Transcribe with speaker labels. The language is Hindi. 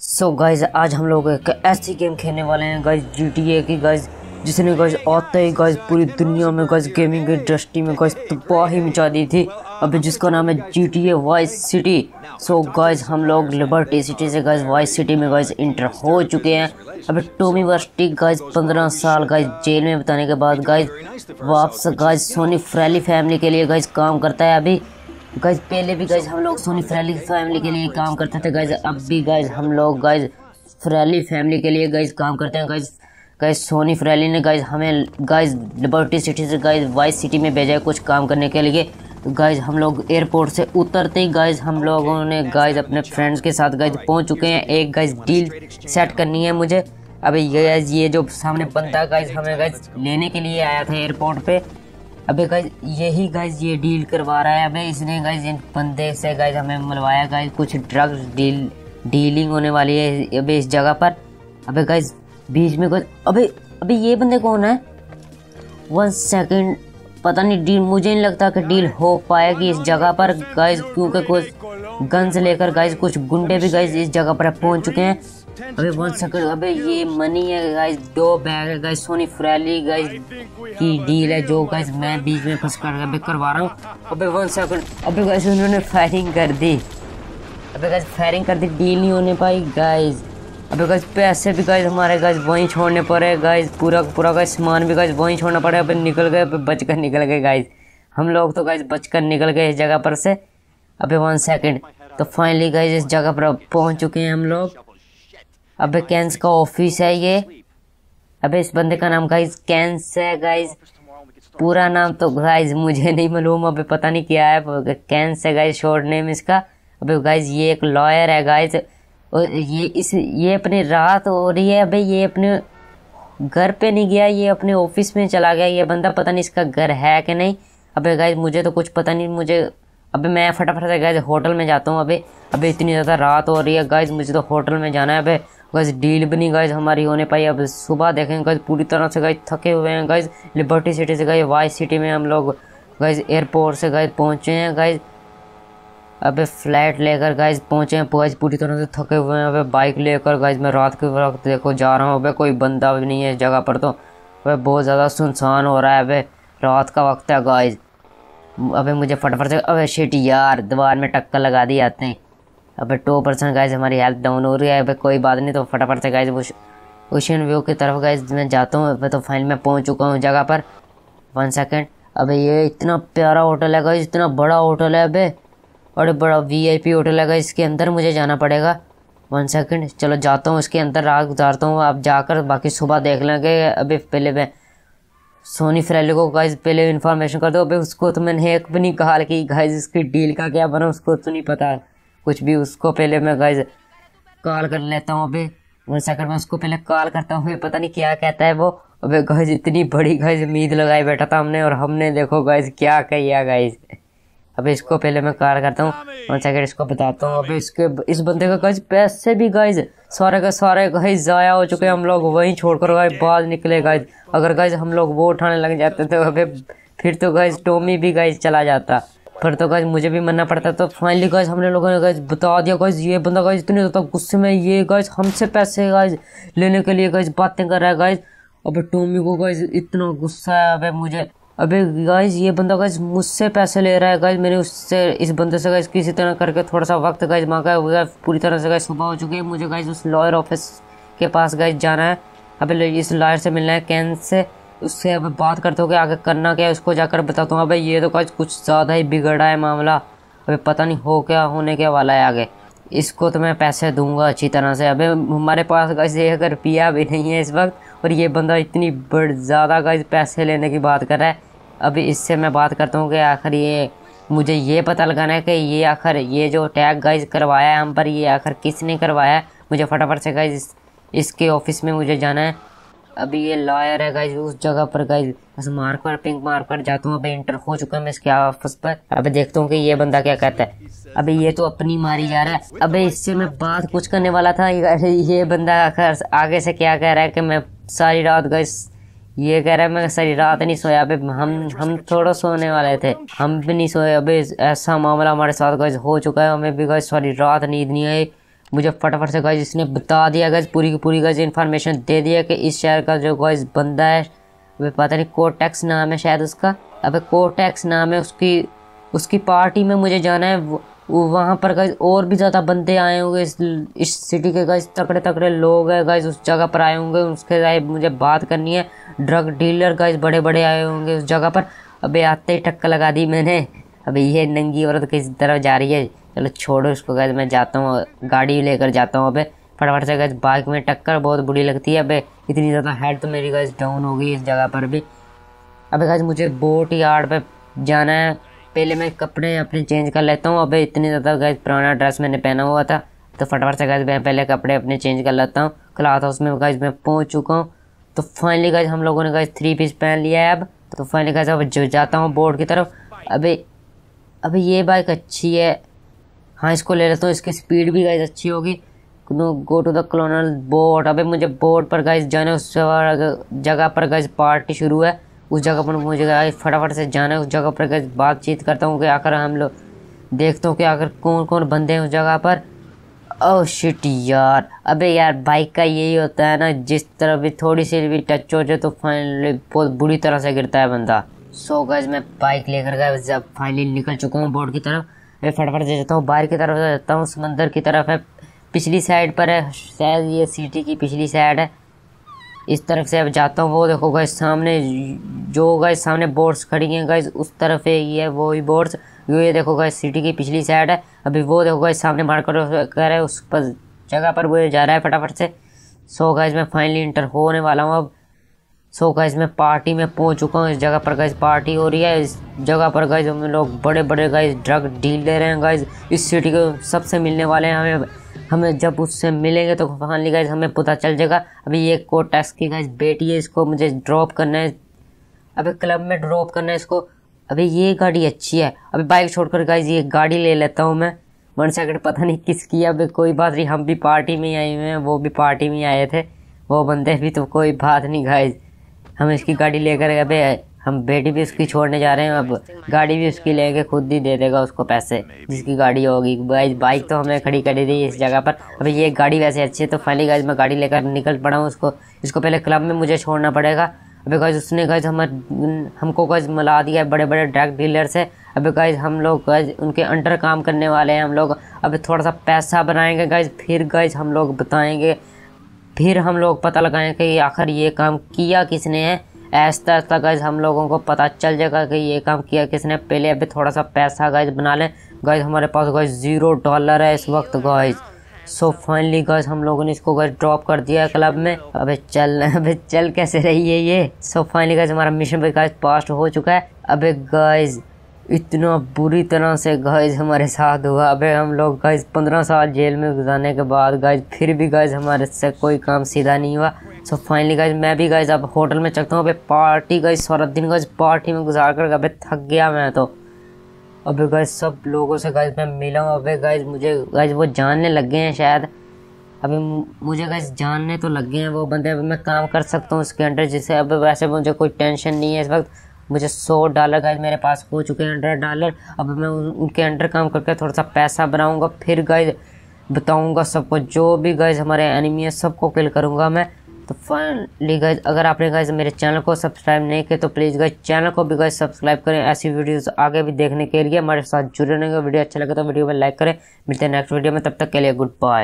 Speaker 1: सो so गाइज आज हम लोग एक ऐसी गेम खेलने वाले हैं गाइज जी टी ए की गाइज जिसने गाइज आते ही गाइज पूरी दुनिया में गाइज गेमिंग इंडस्ट्री में गाइज तबाही मचा दी थी अभी जिसका नाम है G T A Vice City so guys हम लोग लिबर्टी सिटी से गाइज वाइस सिटी में गाइज इंटर हो चुके हैं अभी टोमी वर्स्टी गाइज पंद्रह साल गाइज जेल में बिताने के बाद गाइज वापस गाइज सोनी फ्रैली फैमिली के लिए गाइज काम करता है अभी गज पहले भी गज हम लोग सोनी फ्रैली फैमिली के लिए काम करते थे गज अब भी गज हम लोग गज फ्रैली फैमिली के लिए गज काम करते हैं गज गज सोनी फ्रैली ने गज हमें गज लिबर्टी सिटी से गज वाइस सिटी में भेजा है कुछ काम करने के लिए तो गैज हम लोग एयरपोर्ट से उतरते ही गज हम लोगों ने गाइज अपने फ्रेंड्स के साथ गैज पहुंच चुके हैं एक गाइज डील सेट करनी है मुझे अभी ये ये जो सामने है गाइज हमें गैज लेने के लिए आया था एयरपोर्ट पे अबे गाइज यही गाइज ये डील करवा रहा है अबे इसने गाइज इन बंदे से गाइज हमें मिलवाया गाइज कुछ ड्रग्स डील डीलिंग होने वाली है अबे इस जगह पर अबे गाइज बीच में कुछ अबे अबे ये बंदे कौन है वन सेकेंड पता नहीं डील मुझे नहीं लगता कि डील हो पाएगी इस जगह पर गाइज क्योंकि कुछ गन्स लेकर गाइज कुछ गुंडे भी गाइज इस जगह पर पहुंच चुके हैं अबे वन सेकंड अबे ये मनी है गाइस दो बैग है गाइस सोनी फ्रेली गाइस की डील है जो गाइस मैं बीच में फंस कर अबे करवा रहा हूं अबे वन सेकंड अबे गाइस उन्होंने फायरिंग कर दी अबे गाइस फायरिंग कर दी डील नहीं होने पाई गाइस अबे गाइस पैसे भी गाइस हमारे गाइस वहीं छोड़ने पड़े गाइस पूरा पूरा गाइस सामान भी गाइस वहीं छोड़ना पड़ा अबे निकल गए अबे बच कर निकल गए गाइस हम लोग तो गाइस बच कर निकल गए इस जगह पर से अबे वन सेकंड तो फाइनली गाइस इस जगह पर पहुंच चुके हैं हम लोग अबे कैंस का ऑफिस है ये अबे इस बंदे का नाम गाइज कैंस है गाइज पूरा नाम तो गाइज मुझे नहीं मालूम अबे पता नहीं क्या है कैंस है गाइज शॉर्ट नेम इसका अबे गाइज ये एक लॉयर है गाइज और ये इस ये अपनी रात हो रही है अबे ये अपने घर पे नहीं गया ये अपने ऑफिस में चला गया ये बंदा पता नहीं इसका घर है कि नहीं अबे गाइज मुझे तो कुछ पता नहीं मुझे अबे मैं फटाफट से गैज होटल में जाता हूँ अबे अबे इतनी ज़्यादा रात हो रही है गैज मुझे तो होटल में जाना है अबे गैज डील भी नहीं गैज हमारी होने पाई अब सुबह देखेंगे गैज पूरी तरह से गैज थके हुए हैं गैज लिबर्टी सिटी से गए वाइस सिटी में हम लोग गैज एयरपोर्ट से गैज पहुँचे हैं गैज अभी फ्लैट लेकर गैज पहुँचे हैं गैज पूरी तरह से थके हुए हैं अभी बाइक लेकर गैज मैं रात के वक्त देखो जा रहा हूँ अभी कोई बंदा भी नहीं है जगह पर तो अभी बहुत ज़्यादा सुनसान हो रहा है अभी रात का वक्त है गाइज अबे मुझे फटाफट से अबे शिट यार दीवार में टक्कर लगा दी आते हैं अबे टू परसेंट गाइज हमारी हेल्थ डाउन हो रही है अबे कोई बात नहीं तो फटाफट से गाइज ओशियन व्यू की तरफ गाइज मैं जाता हूँ अबे तो फाइनल मैं पहुँच चुका हूँ जगह पर वन सेकेंड अबे ये इतना प्यारा होटल है गाइज इतना बड़ा होटल है अबे और बड़ा पी होटल है गाइज इसके अंदर मुझे जाना पड़ेगा वन सेकेंड चलो जाता हूँ इसके अंदर रात गुजारता हूँ आप जाकर बाकी सुबह देख लेंगे अभी पहले मैं सोनी फ्रेलो को गाइज पहले इन्फॉर्मेशन कर दो अबे उसको तो मैंने एक भी नहीं कहा कि गाइज इसकी डील का क्या बना उसको तो नहीं पता कुछ भी उसको पहले मैं गाइज कॉल कर लेता हूँ अभी वन सेकंड में उसको पहले कॉल करता हूँ पता नहीं क्या कहता है वो अबे गाइज इतनी बड़ी गाइज उम्मीद लगाई बैठा था हमने और हमने देखो गाइज क्या किया गाइज अब इसको पहले मैं कॉल करता हूँ वन सेकंड इसको बताता हूँ अभी इसके इस बंदे का गाइज पैसे भी गाइज सारे का सारे गाइज ज़ाया हो चुके हैं हम लोग वहीं छोड़कर गाइज बाहर निकले गाइज अगर गैस हम लोग वो उठाने लग जाते तो अभी फिर तो गैस टोमी भी गैस चला जाता फिर तो गैस मुझे भी मरना पड़ता तो फाइनली गैस हम लोगों ने गैस बता दिया गैस ये बंदा गैस इतने ज़्यादा गुस्से में ये गैस हमसे पैसे गैस लेने के लिए गैस बातें कर रहा है गैस अब टोमी को गैस इतना गुस्सा है अभी मुझे अबे गाइज ये बंदा गाइज मुझसे पैसे ले रहा है गाइज मैंने उससे इस बंदे से गाइज किसी तरह करके थोड़ा सा वक्त गाइज मांगा हुआ पूरी तरह से गाइज सुबह हो चुकी है मुझे गाइज उस लॉयर ऑफिस के पास गाइज जाना है अब इस लॉयर से मिलना है कैन से उससे अब बात करते हो कि आगे करना क्या है उसको जाकर बताता हूँ अबे ये तो कुछ कुछ ज़्यादा ही बिगड़ा है मामला अबे पता नहीं हो क्या होने के वाला है आगे इसको तो मैं पैसे दूंगा अच्छी तरह से अबे हमारे पास गाइस एक रुपया भी नहीं है इस वक्त और ये बंदा इतनी बड़ ज़्यादा का पैसे लेने की बात कर रहा है अभी इससे मैं बात करता हूँ कि आखिर ये मुझे ये पता लगाना है कि ये आखिर ये जो टैग गाइज करवाया है हम पर ये आखिर किसने करवाया है मुझे फटाफट से गाइज इसके ऑफिस में मुझे जाना है अभी ये लॉयर है गाइज उस जगह पर गाइज बस मार्क पिंक मार्कर जाता हूँ अभी इंटर हो चुका मैं इसके ऑफिस पर अभी देखता हूँ कि ये बंदा क्या कहता है अभी ये तो अपनी मारी जा रहा है अभी इससे मैं बात कुछ करने वाला था ये बंदा आगे से क्या कह रहा है कि मैं सारी रात गई ये कह रहा है मैं सारी रात नहीं सोया अभी हम हम थोड़ा सोने वाले थे हम भी नहीं सोए अभी ऐसा मामला हमारे साथ गज हो चुका है हमें भी गज सारी रात नींद नहीं आई मुझे फटाफट से गाइज इसने बता दिया गज पूरी की पूरी गज इन्फॉर्मेशन दे दिया कि इस शहर का जो गाइज बंदा है अभी पता नहीं कोटैक्स नाम है शायद उसका अब कोटैक्स नाम है उसकी उसकी पार्टी में मुझे जाना है वहाँ पर गाइज और भी ज़्यादा बंदे आए होंगे इस इस सिटी के गाइज तकड़े तकड़े लोग हैं गाइज उस जगह पर आए होंगे उसके साथ मुझे बात करनी है ड्रग डीलर गाइज बड़े बड़े आए होंगे उस जगह पर अबे आते ही टक्कर लगा दी मैंने अबे ये नंगी औरत किस तरफ जा रही है चलो छोड़ो इसको गैस मैं जाता हूँ गाड़ी लेकर जाता हूँ अबे फटाफट से गैस बाइक में टक्कर बहुत बुरी लगती है अबे इतनी ज़्यादा हेड तो मेरी गैस डाउन हो गई इस जगह पर भी अबे गैस मुझे बोट यार्ड पे जाना है पहले मैं कपड़े अपने चेंज कर लेता हूँ अबे इतनी ज़्यादा गैस पुराना ड्रेस मैंने पहना हुआ था तो फटाफट से गैस मैं पहले कपड़े अपने चेंज कर लेता हूँ क्लाथ हाउस में गैस मैं पहुँच चुका हूँ तो फाइनली गैस हम लोगों ने गैस थ्री पीस पहन लिया है अब तो फाइनली गैस अब जाता हूँ बोर्ड की तरफ अभी अभी ये बाइक अच्छी है हाँ इसको ले लेता हूँ इसकी स्पीड भी गाइज अच्छी होगी go to the colonel board अबे मुझे बोर्ड पर गाइज जाना है उस जगह पर गाइज पार्टी शुरू है उस जगह पर मुझे गाइज फटाफट से जाना है उस जगह पर गाइज बातचीत करता हूँ कि आकर हम लोग देखता हूँ कि आकर कौन कौन बंदे हैं उस जगह पर ओ oh शिट यार अबे यार बाइक का यही होता है ना जिस तरह भी थोड़ी सी भी टच हो जाए तो फाइनली बहुत बुरी तरह से गिरता है बंदा सो so, गज मैं बाइक लेकर गया जब फाइनली निकल चुका हूँ बोर्ड की तरफ मैं फटाफट से जाता हूँ बाहर की तरफ जाता हूँ समंदर की तरफ है पिछली साइड पर है शायद ये सिटी की पिछली साइड है इस तरफ से अब जाता हूँ वो देखो गाइस सामने जो गाइस सामने बोर्ड्स खड़ी हैं गाइस उस तरफ है ये वो ही बोर्ड्स ये देखो गाइस सिटी की पिछली साइड है अभी वो देखो गाइस सामने मार्केट कर है उस पर जगह पर वो जा रहा है फटाफट से सो गाइस मैं फाइनली इंटर होने वाला हूँ अब सो so गाइज मैं पार्टी में पहुंच चुका हूँ इस जगह पर गाइज पार्टी हो रही है इस जगह पर गाइज हम लोग बड़े बड़े गाइज ड्रग डील ले रहे हैं गाइज इस सिटी के सबसे मिलने वाले हैं हमें हमें जब उससे मिलेंगे तो फाइनली गाइज हमें पता चल जाएगा अभी ये टैक्स की गाइज बेटी है इसको मुझे ड्रॉप करना है अभी क्लब में ड्रॉप करना है इसको अभी ये गाड़ी अच्छी है अभी बाइक छोड़कर गाइज ये गाड़ी ले लेता हूँ मैं वन सेकंड पता नहीं किसकी है अभी कोई बात नहीं हम भी पार्टी में आए हुए हैं वो भी पार्टी में आए थे वो बंदे भी तो कोई बात नहीं गाइज हम इसकी गाड़ी लेकर गए हम बेटी भी उसकी छोड़ने जा रहे हैं अब गाड़ी भी उसकी लेके खुद ही दे देगा उसको पैसे जिसकी गाड़ी होगी बाइक तो हमने खड़ी करी थी इस जगह पर अभी ये गाड़ी वैसे अच्छी है तो फाइनली गाइज मैं गाड़ी लेकर निकल पड़ा हूँ उसको इसको पहले क्लब में मुझे छोड़ना पड़ेगा अभी गाइज उसने गज हम हमको गज़ मिला दिया है बड़े बड़े ड्रग डीलर से अभी गाइज हम लोग गज़ उनके अंडर काम करने वाले हैं हम लोग अभी थोड़ा सा पैसा बनाएंगे गज फिर गज हम लोग बताएंगे फिर हम लोग पता लगाएं कि आखिर ये काम किया किसने है ऐसा ऐसा गैज हम लोगों को पता चल जाएगा कि ये काम किया किसने पहले अभी थोड़ा सा पैसा गैज बना लें गैज हमारे पास गैज ज़ीरो डॉलर है इस वक्त गैज सो फाइनली गैज हम लोगों ने इसको गैस ड्रॉप कर दिया है क्लब में अबे चल अबे चल कैसे रही है ये सो फाइनली गैज हमारा मिशन भी पास्ट हो चुका है अबे गैज इतना बुरी तरह से गाइज हमारे साथ हुआ अबे हम लोग गाइज पंद्रह साल जेल में गुजारने के बाद गाइज फिर भी गाइज हमारे से कोई काम सीधा नहीं हुआ सो फाइनली गाइज मैं भी गाइज अब होटल में चलता हूँ अबे पार्टी गाइज सारा दिन गाइज पार्टी में गुजार कर अबे थक गया मैं तो अबे गाइज सब लोगों से गाइज मैं मिला हूँ अबे गाइज मुझे गाइज वो जानने लग गए हैं शायद अभी मुझे गैस जानने तो लग गए हैं वो बंदे अभी मैं काम कर सकता हूँ उसके अंडर जिससे अब वैसे मुझे कोई टेंशन नहीं है इस वक्त मुझे सौ डॉलर गाइज मेरे पास हो चुके हैं हंड्रेड डॉलर अब मैं उनके अंडर काम करके थोड़ा सा पैसा बनाऊँगा फिर गाइज बताऊँगा सबको जो भी गाइज हमारे एनिमी है सबको किल करूँगा मैं तो फाइनली गाइज अगर आपने गाइज मेरे चैनल को सब्सक्राइब नहीं किया तो प्लीज़ गाइज चैनल को भी गाइज सब्सक्राइब करें ऐसी वीडियोस आगे भी देखने के लिए हमारे साथ जुड़े रहेंगे वीडियो अच्छा लगे तो वीडियो में लाइक करें मिलते हैं नेक्स्ट वीडियो में तब तक के लिए गुड बाय